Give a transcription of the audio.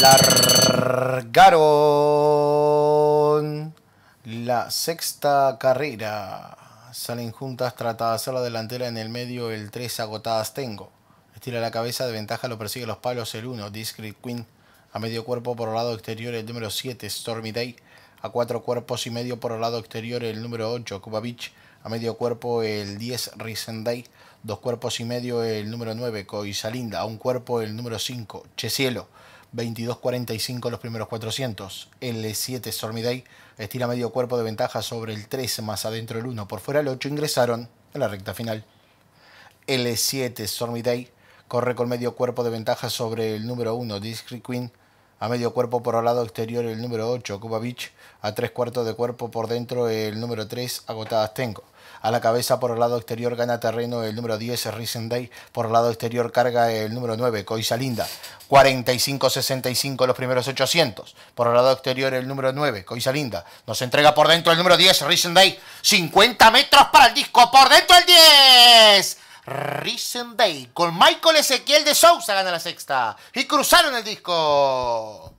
Largaron la sexta carrera. Salen juntas, trata de hacer la delantera en el medio, el 3 agotadas tengo. Estira la cabeza, de ventaja lo persigue los palos el 1, Discreet Queen. A medio cuerpo por el lado exterior el número 7, Stormy Day. A cuatro cuerpos y medio por el lado exterior el número 8, Cuba A medio cuerpo el 10, Day. Dos cuerpos y medio el número 9, Coisalinda. A un cuerpo el número 5, Chesielo. 22-45 los primeros 400. L7 Sormiday estira medio cuerpo de ventaja sobre el 3, más adentro el 1. Por fuera el 8 ingresaron en la recta final. L7 Day corre con medio cuerpo de ventaja sobre el número 1 Discreet Queen. A medio cuerpo por el lado exterior el número 8 Cuba Beach. A tres cuartos de cuerpo por dentro el número 3 Agotadas Tengo. A la cabeza por el lado exterior gana terreno el número 10 Risen Day. Por el lado exterior carga el número 9 Coisa Linda. 45-65 los primeros 800. Por el lado exterior el número 9, Coisa Linda. Nos entrega por dentro el número 10, Risen Day. 50 metros para el disco, por dentro el 10. Risen Day con Michael Ezequiel de Sousa gana la sexta. Y cruzaron el disco.